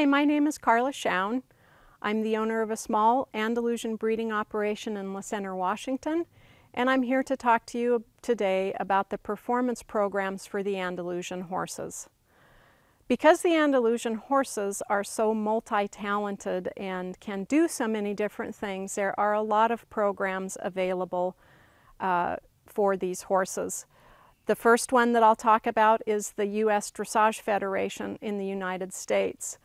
Hi, my name is Carla Schaun. I'm the owner of a small Andalusian breeding operation in La Center, Washington, and I'm here to talk to you today about the performance programs for the Andalusian horses. Because the Andalusian horses are so multi-talented and can do so many different things, there are a lot of programs available uh, for these horses. The first one that I'll talk about is the U.S. Dressage Federation in the United States.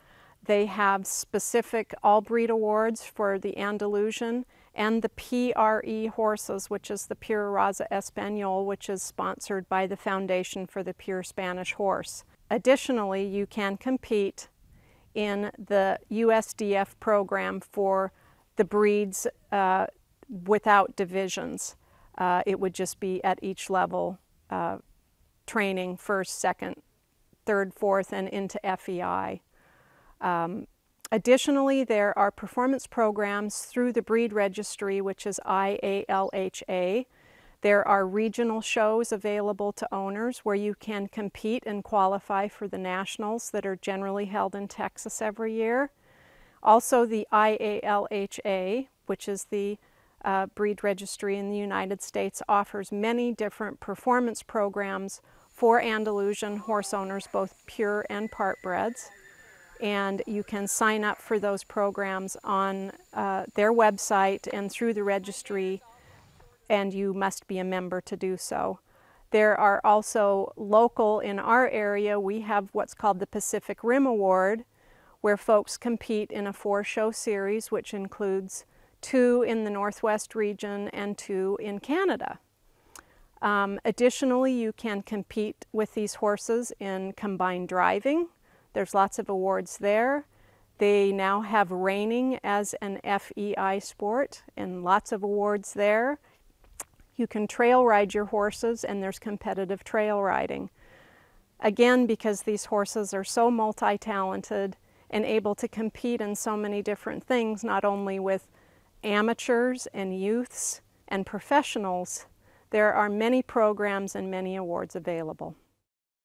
They have specific all breed awards for the Andalusian and the PRE horses, which is the Pure Raza Espanol, which is sponsored by the Foundation for the Pure Spanish Horse. Additionally, you can compete in the USDF program for the breeds uh, without divisions. Uh, it would just be at each level uh, training first, second, third, fourth, and into FEI. Um, additionally, there are performance programs through the breed registry, which is IALHA. There are regional shows available to owners where you can compete and qualify for the nationals that are generally held in Texas every year. Also, the IALHA, which is the uh, breed registry in the United States, offers many different performance programs for Andalusian horse owners, both pure and part breds and you can sign up for those programs on uh, their website and through the registry, and you must be a member to do so. There are also local in our area, we have what's called the Pacific Rim Award, where folks compete in a four show series, which includes two in the Northwest region and two in Canada. Um, additionally, you can compete with these horses in combined driving, there's lots of awards there. They now have reining as an FEI sport and lots of awards there. You can trail ride your horses and there's competitive trail riding. Again, because these horses are so multi-talented and able to compete in so many different things, not only with amateurs and youths and professionals, there are many programs and many awards available.